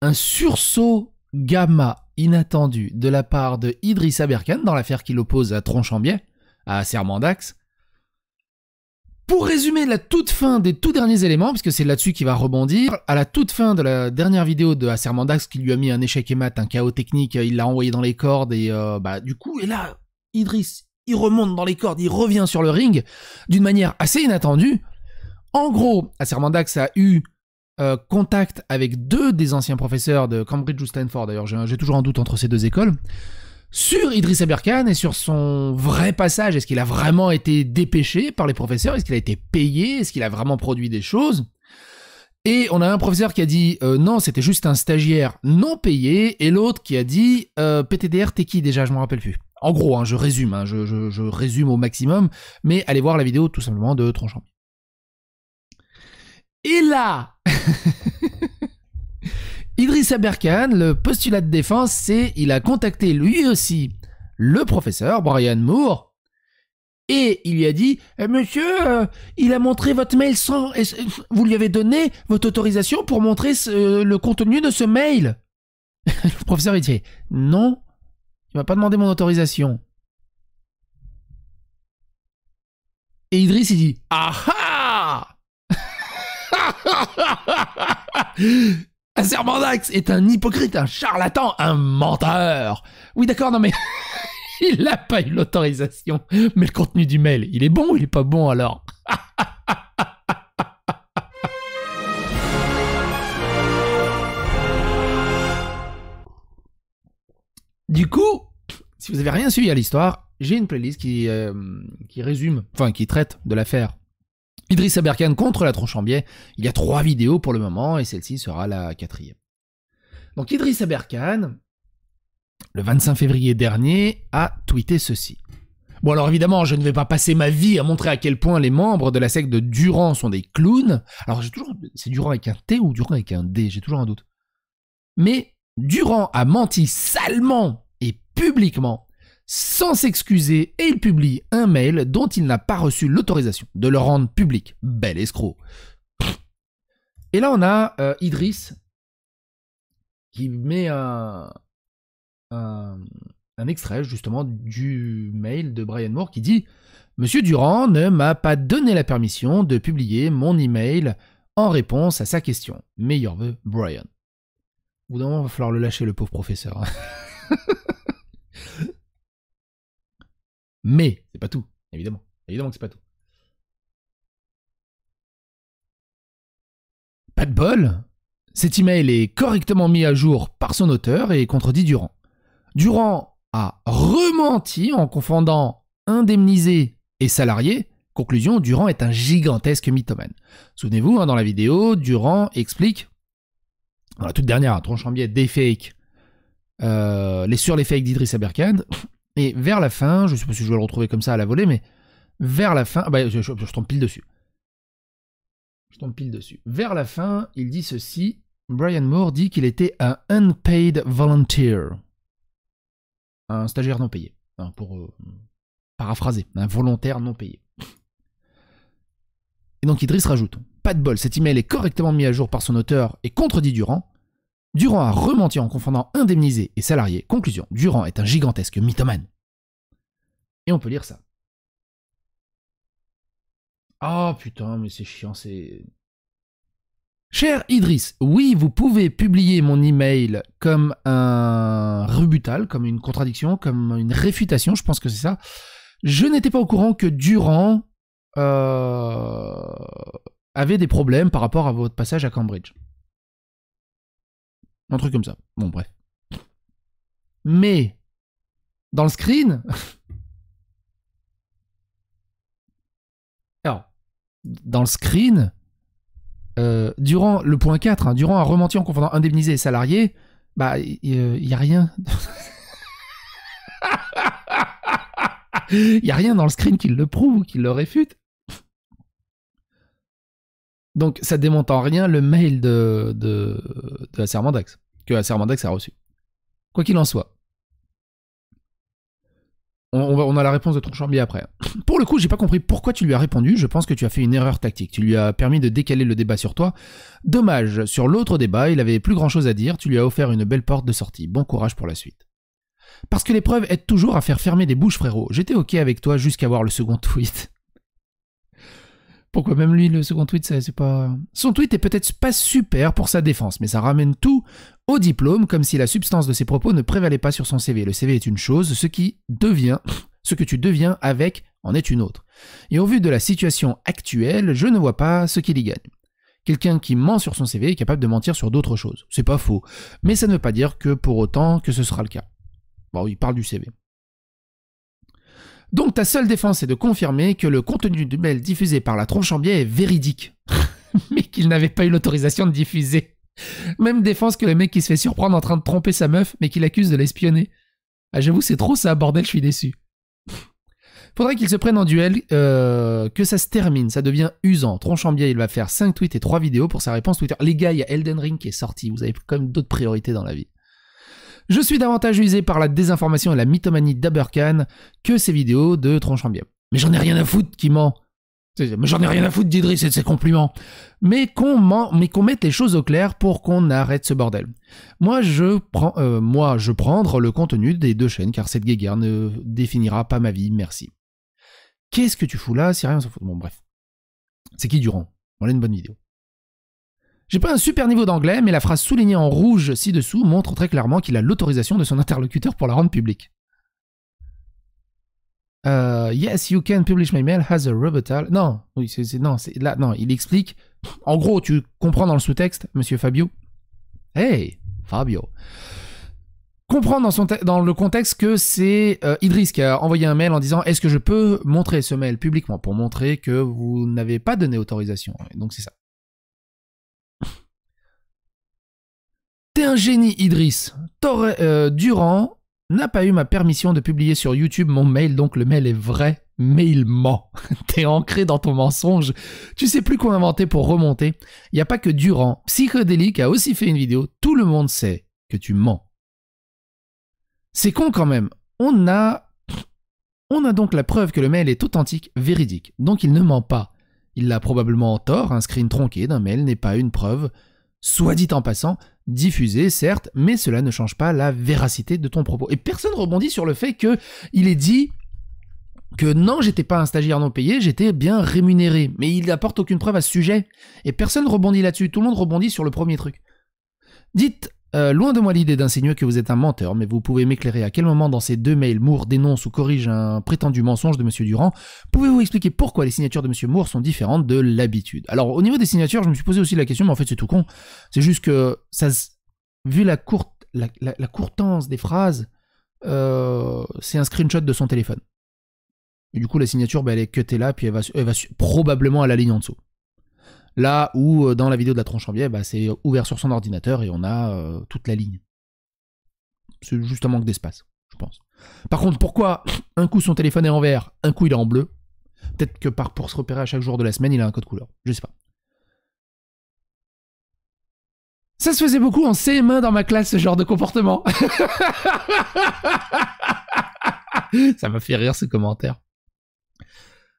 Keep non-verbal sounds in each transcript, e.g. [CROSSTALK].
un sursaut gamma inattendu de la part de Idriss Aberkan dans l'affaire qui l'oppose à Tronchambier, à Sermandax. Pour résumer la toute fin des tout derniers éléments, puisque c'est là-dessus qu'il va rebondir, à la toute fin de la dernière vidéo de Sermandax qui lui a mis un échec et mat, un chaos technique, il l'a envoyé dans les cordes et euh, bah du coup, et là, Idriss, il remonte dans les cordes, il revient sur le ring d'une manière assez inattendue. En gros, Sermandax a eu euh, contact avec deux des anciens professeurs de Cambridge ou Stanford, d'ailleurs j'ai toujours un doute entre ces deux écoles, sur Idriss Aberkan et sur son vrai passage. Est-ce qu'il a vraiment été dépêché par les professeurs Est-ce qu'il a été payé Est-ce qu'il a vraiment produit des choses et on a un professeur qui a dit euh, non, c'était juste un stagiaire non payé, et l'autre qui a dit euh, PTDR, t'es qui déjà Je m'en rappelle plus. En gros, hein, je résume, hein, je, résume au maximum, mais allez voir la vidéo tout simplement de Tronchamp. Il là [LAUGHS] Idriss Aberkan, le postulat de défense, c'est il a contacté lui aussi le professeur Brian Moore et il lui a dit eh, Monsieur, euh, il a montré votre mail sans. Vous lui avez donné votre autorisation pour montrer le contenu de ce mail [LAUGHS] Le professeur il dit Non, il m'a pas demandé mon autorisation. Et Idriss il dit Ah ah Azerbandax [LAUGHS] est un hypocrite, un charlatan, un menteur. Oui, d'accord, non mais [LAUGHS] il n'a pas eu l'autorisation. Mais le contenu du mail, il est bon ou il est pas bon alors [LAUGHS] Du coup, si vous avez rien suivi à l'histoire, j'ai une playlist qui, euh, qui résume, enfin qui traite de l'affaire Idriss Aberkan contre la tronche en biais. Il y a trois vidéos pour le moment et celle-ci sera la quatrième. Donc Idriss Aberkan, le 25 février dernier, a tweeté ceci. Bon alors évidemment, je ne vais pas passer ma vie à montrer à quel point les membres de la secte de Durand sont des clowns. Alors C'est Durand avec un T ou Durand avec un D J'ai toujours un doute. Mais Durand a menti salement et publiquement sans s'excuser et il publie un mail dont il n'a pas reçu l'autorisation de le rendre public. Bel escroc. Et là, on a euh, Idriss qui met un, un, extrait justement du mail de Brian Moore qui dit Monsieur Durand ne m'a pas donné la permission de publier mon email en réponse à sa question. Meilleur vœu, Brian. Au bout d'un il va falloir le lâcher, le pauvre professeur. Hein. [LAUGHS] Mais c'est pas tout, évidemment. Évidemment que c'est pas tout. Pas de bol, cet email est correctement mis à jour par son auteur et contredit Durand. Durand a rementi en confondant indemnisé et salarié. Conclusion, Durand est un gigantesque mythomane. Souvenez-vous, hein, dans la vidéo, Durand explique, la toute dernière, hein, tronche en biais des fakes, euh, les sur les fakes d'Idriss Aberkan, et vers la fin, je ne sais pas si je vais le retrouver comme ça à la volée, mais vers la fin, ah bah, je, tombe pile dessus. Je tombe pile dessus. Vers la fin, il dit ceci. Brian Moore dit qu'il était un unpaid volunteer. Un stagiaire non payé. pour euh, paraphraser, un volontaire non payé. Et donc Idriss rajoute Pas de bol, cet email est correctement mis à jour par son auteur et contredit durant. Durand a rementi en confondant indemnisé et salarié. Conclusion, Durand est un gigantesque mythomane. Et on peut lire ça. Ah oh, putain, mais c'est chiant, c'est... Cher Idriss, oui, vous pouvez publier mon email comme un rebutal, comme une contradiction, comme une réfutation, je pense que c'est ça. Je n'étais pas au courant que Durand euh, avait des problèmes par rapport à votre passage à Cambridge. Un truc comme ça. Bon, bref. Mais, dans le screen. [LAUGHS] Alors, dans le screen, euh, durant le point 4, hein, durant un romantier en confondant indemnisé et salarié, bah, il n'y euh, a rien. Il [LAUGHS] n'y a rien dans le screen qui le prouve ou qui le réfute. Donc ça démonte en rien le mail de, la de Sermandax, que la Sermandax a reçu. Quoi qu'il en soit. On, a la réponse de ton chambier après. [LAUGHS] Pour le coup, j'ai pas compris pourquoi tu lui as répondu. Je pense que tu as fait une erreur tactique. Tu lui as permis de décaler le débat sur toi. Dommage, sur l'autre débat, il avait plus grand chose à dire. Tu lui as offert une belle porte de sortie. Bon courage pour la suite. Parce que l'épreuve aide toujours à faire fermer des bouches, frérot. J'étais ok avec toi jusqu'à voir le second tweet. Pourquoi même lui, le second tweet, c'est pas... Son tweet est peut-être pas super pour sa défense, mais ça ramène tout au diplôme, comme si la substance de ses propos ne prévalait pas sur son CV. Le CV est une chose, ce qui devient, ce que tu deviens avec en est une autre. Et au vu de la situation actuelle, je ne vois pas ce qu'il y gagne. Quelqu'un qui ment sur son CV est capable de mentir sur d'autres choses. C'est pas faux. Mais ça ne veut pas dire que pour autant que ce sera le cas. Bon, il parle du CV. Donc ta seule défense est de confirmer que le contenu du mail diffusé par la tronche en biais est véridique, [LAUGHS] mais qu'il n'avait pas eu l'autorisation de diffuser. Même défense que le mec qui se fait surprendre en train de tromper sa meuf, mais qu'il l'accuse de l'espionner. Ah j'avoue c'est trop ça, bordel, je suis déçu. [LAUGHS] Faudrait qu'il se prenne en duel, euh, que ça se termine, ça devient usant. Tronchambier, il va faire 5 tweets et 3 vidéos pour sa réponse Twitter. Les gars, il y a Elden Ring qui est sorti, vous avez quand même d'autres priorités dans la vie. Je suis davantage usé par la désinformation et la mythomanie d'Aberkan que ces vidéos de Tronchambien. Mais j'en ai rien à foutre qui ment. Mais j'en ai rien à foutre d'Idriss et de ses compliments. Mais qu'on mette les choses au clair pour qu'on arrête ce bordel. Moi je, prends, euh, moi, je prendre le contenu des deux chaînes car cette guéguerre ne définira pas ma vie, merci. Qu'est-ce que tu fous là si rien s'en fout Bon, bref. C'est qui Durand Voilà une bonne vidéo. J'ai pas un super niveau d'anglais, mais la phrase soulignée en rouge ci-dessous montre très clairement qu'il a l'autorisation de son interlocuteur pour la rendre publique. Euh, yes, you can publish my mail has a rebuttal. » Non, oui, non, il explique. En gros, tu comprends dans le sous-texte, Monsieur Fabio. Hey, Fabio. Comprendre dans, le contexte que c'est Idris euh, Idriss qui a envoyé un mail en disant est-ce que je peux montrer ce mail publiquement pour montrer que vous n'avez pas donné autorisation. donc c'est ça. un génie, Idriss. Euh, Durand n'a pas eu ma permission de publier sur YouTube mon mail, donc le mail est vrai, mais il ment. [LAUGHS] T'es ancré dans ton mensonge. Tu sais plus quoi inventer pour remonter. Il n'y a pas que Durand. Psychodélique a aussi fait une vidéo. Tout le monde sait que tu mens. C'est con quand même. On a on a donc la preuve que le mail est authentique, véridique, donc il ne ment pas. Il l'a probablement en tort, un screen tronqué d'un mail n'est pas une preuve. Soit dit en passant, diffusé, certes, mais cela ne change pas la véracité de ton propos. Et personne rebondit sur le fait que il est dit que non, j'étais pas un stagiaire non payé, j'étais bien rémunéré. Mais il n'apporte aucune preuve à ce sujet. Et personne rebondit là-dessus. Tout le monde rebondit sur le premier truc. Dites euh, loin de moi l'idée d'insinuer que vous êtes un menteur, mais vous pouvez m'éclairer à quel moment dans ces deux mails Moore dénonce ou corrige un prétendu mensonge de M. Durand. Pouvez-vous expliquer pourquoi les signatures de M. Moore sont différentes de l'habitude Alors au niveau des signatures, je me suis posé aussi la question, mais en fait c'est tout con. C'est juste que ça, vu la, courte, la, courtance des phrases, euh, c'est un screenshot de son téléphone. du coup la signature, bah, elle est cutée là, puis elle va, elle va probablement à la ligne en dessous. Là où euh, dans la vidéo de la tronche en biais, bah, c'est ouvert sur son ordinateur et on a euh, toute la ligne. C'est juste un manque d'espace, je pense. Par contre, pourquoi un coup son téléphone est en vert, un coup il est en bleu Peut-être que par, pour se repérer à chaque jour de la semaine, il a un code couleur. Je sais pas. Ça se faisait beaucoup en CM1 dans ma classe, ce genre de comportement. [LAUGHS] Ça m'a fait rire ce commentaire.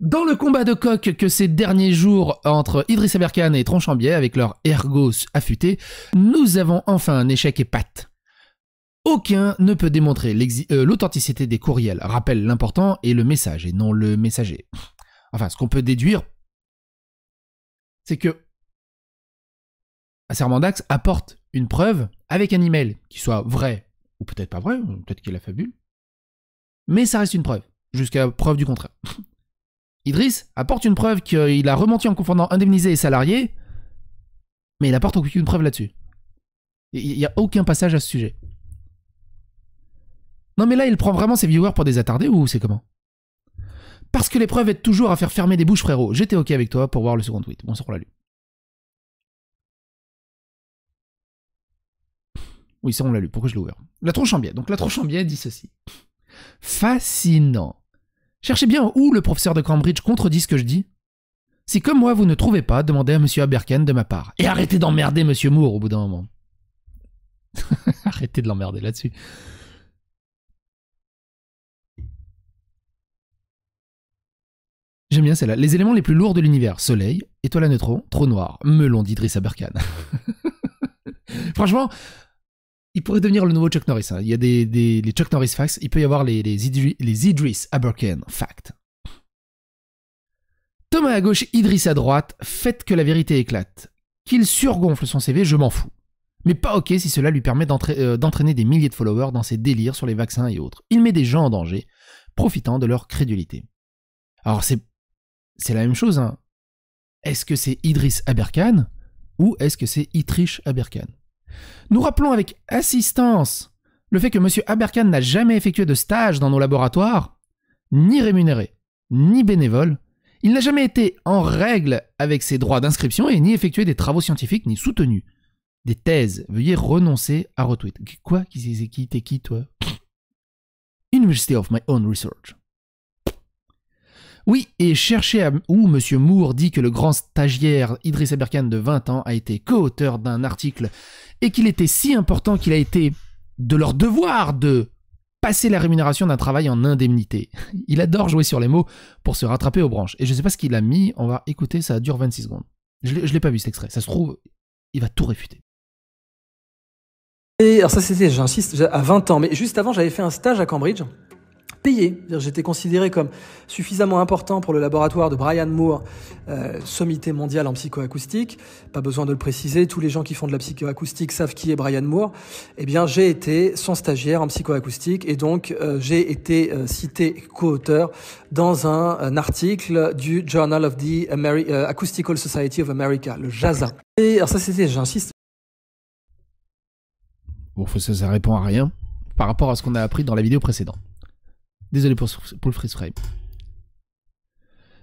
Dans le combat de coq que ces derniers jours entre Idriss Aberkan et Tronchambier avec leur ergos affûté, nous avons enfin un échec épate. Aucun ne peut démontrer euh, l'authenticité des courriels. Rappelle l'important et le message et non le messager. Enfin, ce qu'on peut déduire, c'est que Assermandax apporte une preuve avec un email qui soit vrai ou peut-être pas vrai, peut-être qu'il a fabule, mais ça reste une preuve jusqu'à preuve du contraire. Idriss apporte une preuve qu'il a remonté en confondant indemnisé et salarié, mais il apporte aucune preuve là-dessus. Il n'y a aucun passage à ce sujet. Non mais là, il prend vraiment ses viewers pour des ou c'est comment Parce que preuves est toujours à faire fermer des bouches, frérot. J'étais ok avec toi pour voir le second tweet. Bon, ça on l'a lu. Oui, ça on l'a lu. Pourquoi je l'ai ouvert La tronche en biais. Donc la tronche en biais dit ceci. Fascinant. Cherchez bien où le professeur de Cambridge contredit ce que je dis. Si comme moi vous ne trouvez pas, demandez à monsieur Aberken de ma part. Et arrêtez d'emmerder M. Moore au bout d'un moment. [LAUGHS] arrêtez de l'emmerder là-dessus. J'aime bien celle-là. Les éléments les plus lourds de l'univers. Soleil, étoile à neutrons, trou noir, melon d'Idriss Aberkan. [LAUGHS] Franchement, il pourrait devenir le nouveau Chuck Norris. Hein. Il y a des, les Chuck Norris facts. Il peut y avoir les, les, Idris aberkan facts. Thomas à gauche, Idris à droite. Faites que la vérité éclate. Qu'il surgonfle son CV, je m'en fous. Mais pas ok si cela lui permet euh, d'entraîner des milliers de followers dans ses délires sur les vaccins et autres. Il met des gens en danger, profitant de leur crédulité. Alors c'est c'est la même chose. Hein. Est-ce que c'est Idris Aberkan ou est-ce que c'est Itrish Aberkan nous rappelons avec assistance le fait que M. Aberkan n'a jamais effectué de stage dans nos laboratoires, ni rémunéré, ni bénévole. Il n'a jamais été en règle avec ses droits d'inscription et ni effectué des travaux scientifiques ni soutenus. Des thèses, veuillez renoncer à retweet. Quoi Qui t'es qui, toi University of my own research. Oui, et chercher à où M. Moore dit que le grand stagiaire Idriss Aberkane de 20 ans a été co-auteur d'un article et qu'il était si important qu'il a été de leur devoir de passer la rémunération d'un travail en indemnité. [LAUGHS] Il adore jouer sur les mots pour se rattraper aux branches. Et je ne sais pas ce qu'il a mis, on va écouter, ça dure 26 secondes. Je ne l'ai pas vu cet extrait, ça se trouve, il va tout réfuter. Et alors ça c'était, j'insiste, à 20 ans, mais juste avant j'avais fait un stage à Cambridge payé. J'étais considéré comme suffisamment important pour le laboratoire de Brian Moore, euh, sommité mondial en psychoacoustique. Pas besoin de le préciser, tous les gens qui font de la psychoacoustique savent qui est Brian Moore. Eh bien, j'ai été son stagiaire en psychoacoustique et donc euh, j'ai été euh, cité co-auteur dans un, article du Journal of the Acoustical Society of America, le JASA. Et alors ça, c'était, j'insiste. Bon, ça répond à rien par rapport à ce qu'on a appris dans la vidéo précédente. Désolé pour, le freeze frame.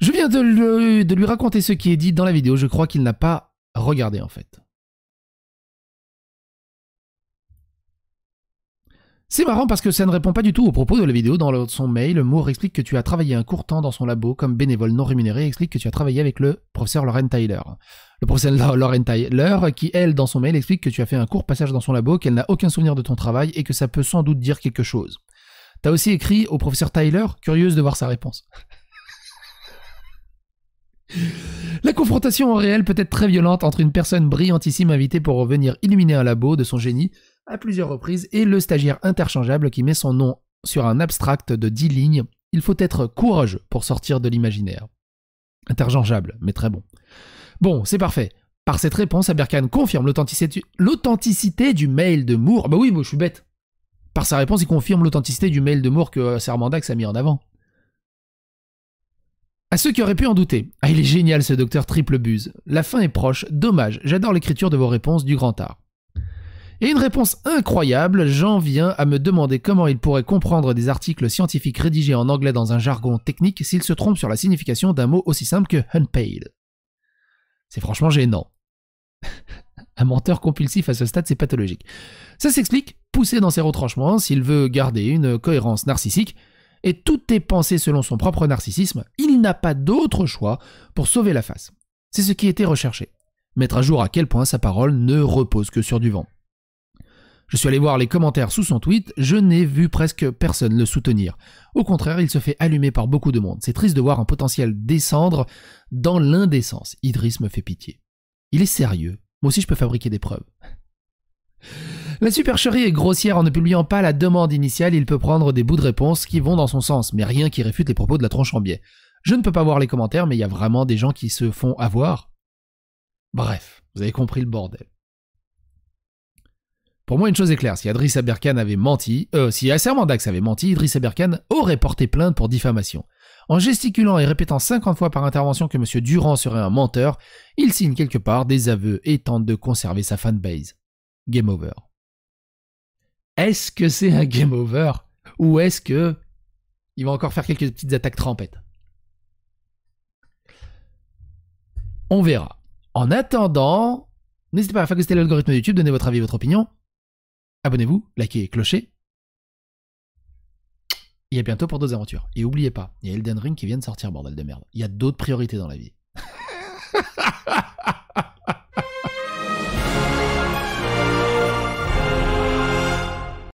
Je viens de, lui raconter ce qui est dit dans la vidéo. Je crois qu'il n'a pas regardé en fait. C'est marrant parce que ça ne répond pas du tout au propos de la vidéo. Dans son mail, Moore explique que tu as travaillé un court temps dans son labo comme bénévole non rémunéré et explique que tu as travaillé avec le professeur Lauren Tyler. Le professeur Lauren Tyler, qui elle, dans son mail, explique que tu as fait un court passage dans son labo, qu'elle n'a aucun souvenir de ton travail et que ça peut sans doute dire quelque chose. T'as aussi écrit au professeur Tyler, curieuse de voir sa réponse. La confrontation en réel peut être très violente entre une personne brillantissime invitée pour revenir illuminer un labo de son génie à plusieurs reprises et le stagiaire interchangeable qui met son nom sur un abstract de dix lignes. Il faut être courageux pour sortir de l'imaginaire. Interchangeable, mais très bon. Bon, c'est parfait. Par cette réponse, Aberkan confirme l'authenticité du mail de Moore. Bah oui, moi je suis bête. Par sa réponse, il confirme l'authenticité du mail de Moore que euh, Sermandax a mis en avant. À ceux qui auraient pu en douter. Ah, il est génial ce docteur triple buse. La fin est proche, dommage, j'adore l'écriture de vos réponses du grand art. Et une réponse incroyable, j'en viens à me demander comment il pourrait comprendre des articles scientifiques rédigés en anglais dans un jargon technique s'il se trompe sur la signification d'un mot aussi simple que unpaid. C'est franchement gênant. [LAUGHS] un menteur compulsif à ce stade, c'est pathologique. Ça s'explique, poussé dans ses retranchements, s'il veut garder une cohérence narcissique, et tout est pensé selon son propre narcissisme, il n'a pas d'autre choix pour sauver la face. C'est ce qui était recherché. Mettre à jour à quel point sa parole ne repose que sur du vent. Je suis allé voir les commentaires sous son tweet, je n'ai vu presque personne le soutenir. Au contraire, il se fait allumer par beaucoup de monde. C'est triste de voir un potentiel descendre dans l'indécence. Idris me fait pitié. Il est sérieux. Moi aussi, je peux fabriquer des preuves. La supercherie est grossière en ne publiant pas la demande initiale, il peut prendre des bouts de réponse qui vont dans son sens, mais rien qui réfute les propos de la tronche en biais. Je ne peux pas voir les commentaires, mais il y a vraiment des gens qui se font avoir. Bref, vous avez compris le bordel. Pour moi, une chose est claire, si Adris Aberkan avait menti, euh, si Asserman avait menti, Idriss Aberkan aurait porté plainte pour diffamation. En gesticulant et répétant 50 fois par intervention que M. Durand serait un menteur, il signe quelque part des aveux et tente de conserver sa fanbase. Game over. Est-ce que c'est un game over ou est-ce que il va encore faire quelques petites attaques trempettes On verra. En attendant, n'hésitez pas à faire c'était l'algorithme YouTube, donnez votre avis, votre opinion. Abonnez-vous, likez et clochez et a bientôt pour d'autres aventures. Et oubliez pas, il y a Elden Ring qui vient de sortir, bordel de merde. Il y a d'autres priorités dans la vie. [LAUGHS]